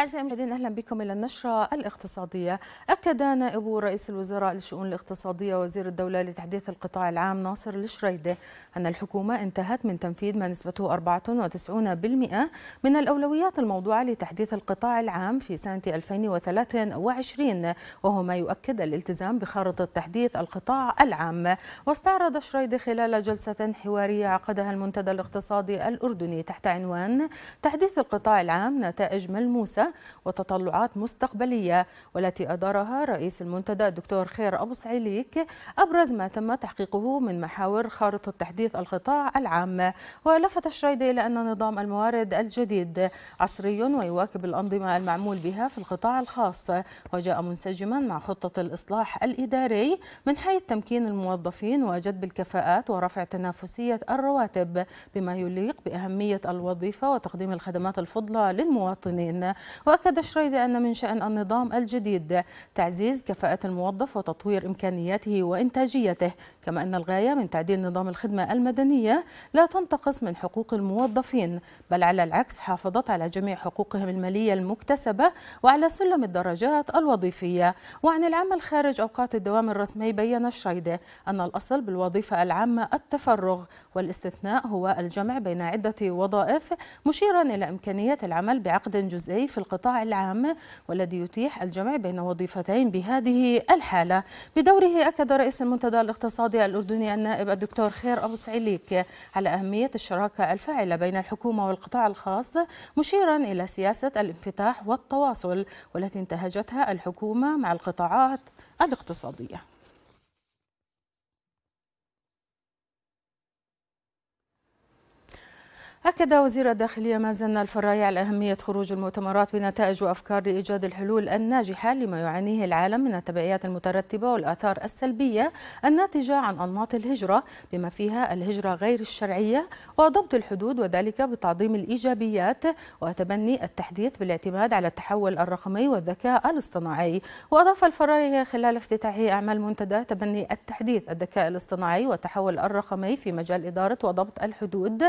أعزائي المشاهدين أهلا بكم إلى النشرة الاقتصادية أكد نائب رئيس الوزراء للشؤون الاقتصادية وزير الدولة لتحديث القطاع العام ناصر الشريدة أن الحكومة انتهت من تنفيذ ما نسبته 94% من الأولويات الموضوعة لتحديث القطاع العام في سنة 2023 وهو ما يؤكد الالتزام بخارطة تحديث القطاع العام واستعرض شريدة خلال جلسة حوارية عقدها المنتدى الاقتصادي الأردني تحت عنوان تحديث القطاع العام نتائج ملموسة وتطلعات مستقبلية والتي أدارها رئيس المنتدى الدكتور خير أبو سعيليك أبرز ما تم تحقيقه من محاور خارطة تحديث القطاع العام ولفت الشريدي إلى أن نظام الموارد الجديد عصري ويواكب الأنظمة المعمول بها في القطاع الخاص وجاء منسجما مع خطة الإصلاح الإداري من حيث تمكين الموظفين وجذب الكفاءات ورفع تنافسية الرواتب بما يليق بأهمية الوظيفة وتقديم الخدمات الفضلى للمواطنين وأكد شريدي أن من شأن النظام الجديد تعزيز كفاءة الموظف وتطوير إمكانياته وإنتاجيته كما أن الغاية من تعديل نظام الخدمة المدنية لا تنتقص من حقوق الموظفين بل على العكس حافظت على جميع حقوقهم المالية المكتسبة وعلى سلم الدرجات الوظيفية وعن العمل خارج أوقات الدوام الرسمي بين الشريده أن الأصل بالوظيفة العامة التفرغ والاستثناء هو الجمع بين عدة وظائف مشيرا إلى إمكانية العمل بعقد جزئي في القطاع العام والذي يتيح الجمع بين وظيفتين بهذه الحالة بدوره أكد رئيس المنتدى الاقتصادي الأردني النائب الدكتور خير أبو سعيليك على أهمية الشراكة الفاعلة بين الحكومة والقطاع الخاص مشيرا إلى سياسة الانفتاح والتواصل والتي انتهجتها الحكومة مع القطاعات الاقتصادية أكد وزير الداخلية مازن الفراي على أهمية خروج المؤتمرات بنتائج وأفكار لإيجاد الحلول الناجحة لما يعانيه العالم من التبعيات المترتبة والآثار السلبية الناتجة عن أنماط الهجرة بما فيها الهجرة غير الشرعية وضبط الحدود وذلك بتعظيم الإيجابيات وتبني التحديث بالاعتماد على التحول الرقمي والذكاء الاصطناعي وأضاف الفراي خلال افتتاحه أعمال منتدى تبني التحديث الذكاء الاصطناعي والتحول الرقمي في مجال إدارة وضبط الحدود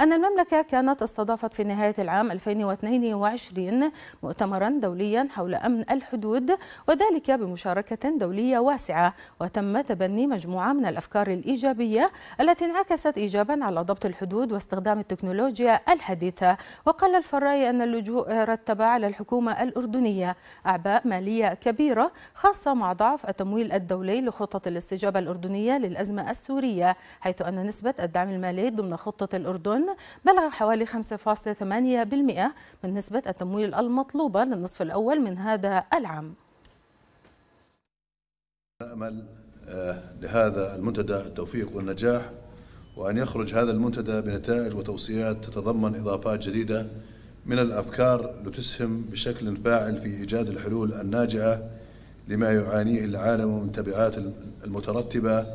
أن المملكة المملكة كانت استضافت في نهاية العام 2022 مؤتمرا دوليا حول أمن الحدود وذلك بمشاركة دولية واسعة وتم تبني مجموعة من الأفكار الإيجابية التي انعكست إيجابا على ضبط الحدود واستخدام التكنولوجيا الحديثة وقال الفراي أن اللجوء رتب على الحكومة الأردنية أعباء مالية كبيرة خاصة مع ضعف التمويل الدولي لخطط الاستجابة الأردنية للأزمة السورية حيث أن نسبة الدعم المالي ضمن خطة الأردن بلغ حوالي 5.8% من نسبة التمويل المطلوبة للنصف الأول من هذا العام نأمل آه، لهذا المنتدى التوفيق والنجاح وأن يخرج هذا المنتدى بنتائج وتوصيات تتضمن إضافات جديدة من الأفكار لتسهم بشكل فاعل في إيجاد الحلول الناجعة لما يعانيه العالم من تبعات المترتبة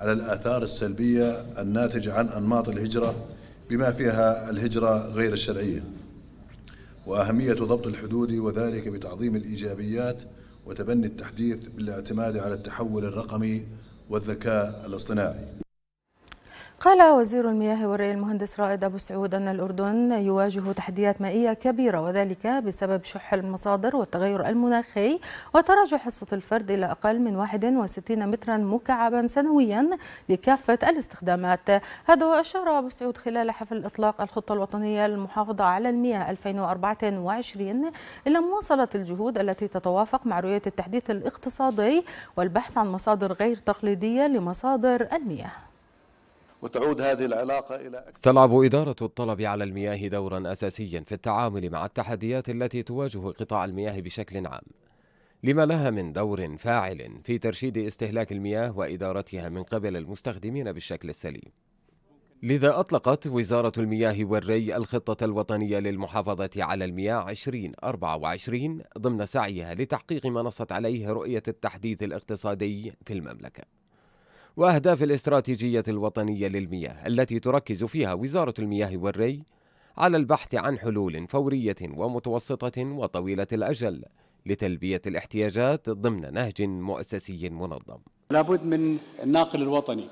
على الآثار السلبية الناتجة عن أنماط الهجرة بما فيها الهجرة غير الشرعية وأهمية ضبط الحدود وذلك بتعظيم الإيجابيات وتبني التحديث بالاعتماد على التحول الرقمي والذكاء الاصطناعي قال وزير المياه والري المهندس رائد أبو سعود أن الأردن يواجه تحديات مائية كبيرة وذلك بسبب شح المصادر والتغير المناخي وتراجع حصة الفرد إلى أقل من 61 مترا مكعبا سنويا لكافة الاستخدامات هذا وأشار أبو سعود خلال حفل إطلاق الخطة الوطنية للمحافظة على المياه 2024 إلى مواصلة الجهود التي تتوافق مع رؤية التحديث الاقتصادي والبحث عن مصادر غير تقليدية لمصادر المياه وتعود هذه العلاقة إلى أكثر تلعب إدارة الطلب على المياه دورا أساسيا في التعامل مع التحديات التي تواجه قطاع المياه بشكل عام لما لها من دور فاعل في ترشيد استهلاك المياه وإدارتها من قبل المستخدمين بالشكل السليم لذا أطلقت وزارة المياه والري الخطة الوطنية للمحافظة على المياه 2024 ضمن سعيها لتحقيق ما نصت عليه رؤية التحديث الاقتصادي في المملكة وأهداف الاستراتيجية الوطنية للمياه التي تركز فيها وزارة المياه والري على البحث عن حلول فورية ومتوسطة وطويلة الأجل لتلبية الاحتياجات ضمن نهج مؤسسي منظم لابد من الناقل الوطني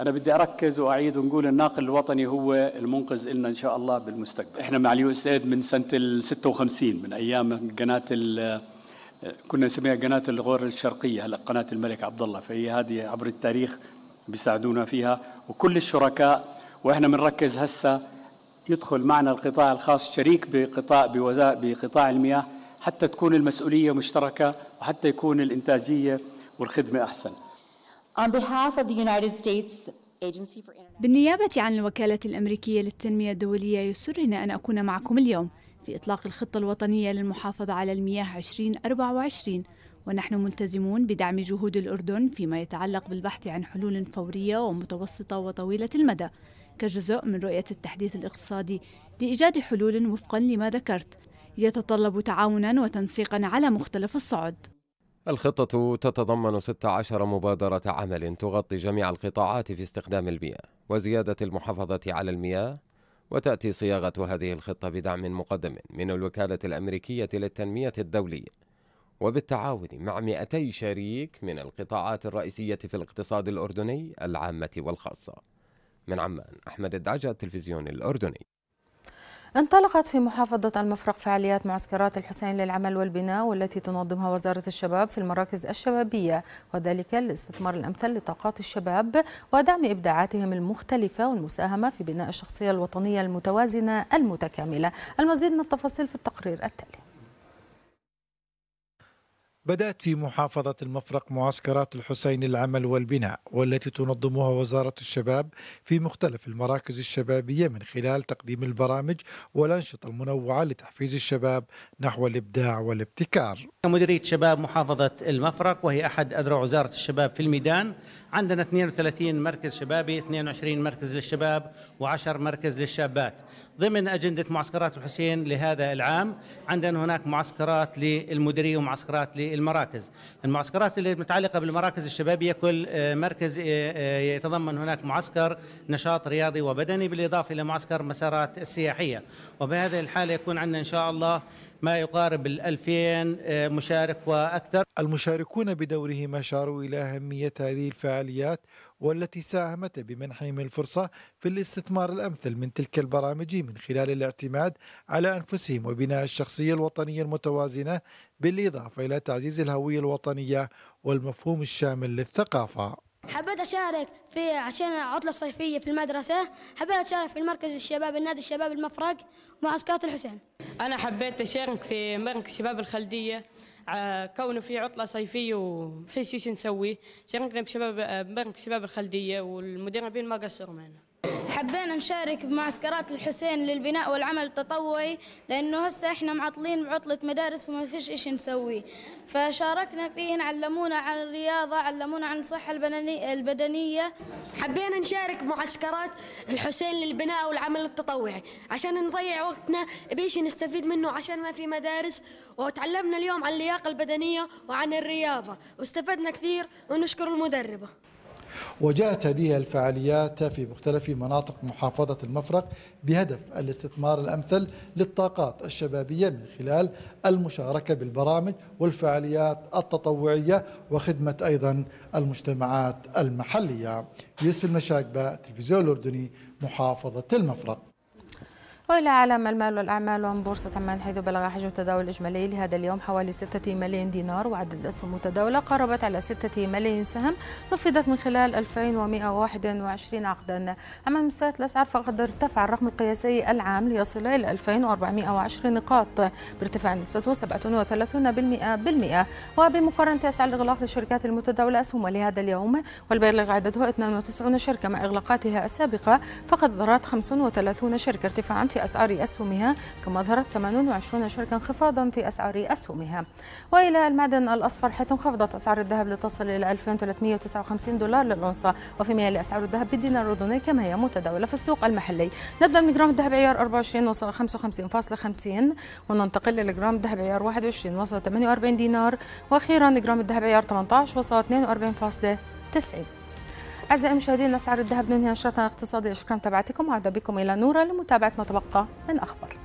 أنا بدي أركز وأعيد ونقول الناقل الوطني هو المنقذ إلنا إن شاء الله بالمستقبل إحنا مع اليو اس ايد من سنة ال 56 من أيام قناة كنا نسميها قناة الغور الشرقية هلا قناة الملك عبد الله فهي هذه عبر التاريخ بيساعدونا فيها وكل الشركاء واحنا بنركز هسه يدخل معنا القطاع الخاص شريك بقطاع بقطاع المياه حتى تكون المسؤولية مشتركة وحتى يكون الإنتاجية والخدمة أحسن. On behalf of the United States بالنيابة عن الوكالة الأمريكية للتنمية الدولية يسرنا أن أكون معكم اليوم في إطلاق الخطة الوطنية للمحافظة على المياه 2024 ونحن ملتزمون بدعم جهود الأردن فيما يتعلق بالبحث عن حلول فورية ومتوسطة وطويلة المدى كجزء من رؤية التحديث الاقتصادي لإيجاد حلول وفقا لما ذكرت يتطلب تعاونا وتنسيقا على مختلف الصعد الخطة تتضمن 16 مبادرة عمل تغطي جميع القطاعات في استخدام المياه وزيادة المحافظة على المياه وتأتي صياغة هذه الخطة بدعم مقدم من الوكالة الأمريكية للتنمية الدولية وبالتعاون مع 200 شريك من القطاعات الرئيسية في الاقتصاد الأردني العامة والخاصة من عمان أحمد الدعجة التلفزيون الأردني انطلقت في محافظة المفرق فعاليات معسكرات الحسين للعمل والبناء والتي تنظمها وزارة الشباب في المراكز الشبابية وذلك لاستثمار الأمثل لطاقات الشباب ودعم إبداعاتهم المختلفة والمساهمة في بناء الشخصية الوطنية المتوازنة المتكاملة المزيد من التفاصيل في التقرير التالي بدأت في محافظة المفرق معسكرات الحسين العمل والبناء والتي تنظمها وزارة الشباب في مختلف المراكز الشبابية من خلال تقديم البرامج والأنشطة المنوعة لتحفيز الشباب نحو الإبداع والابتكار مديرية شباب محافظة المفرق وهي أحد أذرع وزارة الشباب في الميدان عندنا 32 مركز شبابي 22 مركز للشباب و10 مركز للشابات ضمن أجندة معسكرات الحسين لهذا العام عندنا هناك معسكرات للمديرية ومعسكرات للمراكز المعسكرات المتعلقة بالمراكز الشبابية كل آه، مركز آه، آه، يتضمن هناك معسكر نشاط رياضي وبدني بالإضافة إلى معسكر مسارات السياحية وبهذه الحالة يكون عندنا إن شاء الله ما يقارب ال 2000 مشارك واكثر. المشاركون بدورهم اشاروا الى اهميه هذه الفعاليات والتي ساهمت بمنحهم الفرصة في الاستثمار الأمثل من تلك البرامج من خلال الاعتماد على أنفسهم وبناء الشخصية الوطنية المتوازنة بالإضافة إلى تعزيز الهوية الوطنية والمفهوم الشامل للثقافة حبيت أشارك في عشان عطلة صيفية في المدرسة حبيت أشارك في المركز الشباب النادي الشباب المفرق معسكرات الحسين أنا حبيت أشارك في مركز شباب الخلدية آه، كونه في عطله صيفيه وما فيش شيء نسويه شاركنا بشباب آه، بنك شباب الخلديه والمدربين ما قصروا معنا حبينا نشارك بمعسكرات الحسين للبناء والعمل التطوعي لأنه هسه إحنا معطلين بعطلة مدارس وما فيش إشي نسوي فشاركنا فيهن علمونا عن الرياضة علمونا عن الصحة البدنية حبينا نشارك بمعسكرات الحسين للبناء والعمل التطوعي عشان نضيع وقتنا بإشي نستفيد منه عشان ما في مدارس وتعلمنا اليوم عن اللياقة البدنية وعن الرياضة واستفدنا كثير ونشكر المدربة وجاءت هذه الفعاليات في مختلف مناطق محافظة المفرق بهدف الاستثمار الأمثل للطاقات الشبابية من خلال المشاركة بالبرامج والفعاليات التطوعية وخدمة أيضا المجتمعات المحلية يوسف المشاكبة تلفزيون الأردني محافظة المفرق وإلى عالم المال والأعمال بورصة عمان حيث بلغ حجم التداول الإجمالي لهذا اليوم حوالي 6 ملايين دينار وعدد الأسهم المتداولة قربت على 6 ملايين سهم نفذت من خلال 2121 عقدا أما مستويات الأسعار فقد ارتفع الرقم القياسي العام ليصل إلى 2410 نقاط بارتفاع نسبته 37% وبمقارنة أسعار الإغلاق للشركات المتداولة أسهم لهذا اليوم والبالغ عدده 92 شركة مع إغلاقاتها السابقة فقد ظهرت 35 شركة ارتفاعا في أسعار أسهمها كما أظهرت 28 شركة انخفاضا في أسعار أسهمها وإلى المعدن الأصفر حيث انخفضت أسعار الذهب لتصل إلى 2359 دولار للأونصة وفيما مياه لأسعار الذهب بالدينار الأردني كما هي متداولة في السوق المحلي نبدأ من جرام الذهب عيار 24 وصل 55.50 وننتقل للجرام الذهب عيار 21 وصل 48 دينار وأخيرا جرام الذهب عيار 18 وصل 42.90 أعزائي المشاهدين أسعار الذهب ننهي نشرتنا الاقتصادية شكرا متابعتكم وعد بكم إلى نورة لمتابعة ما تبقى من أخبار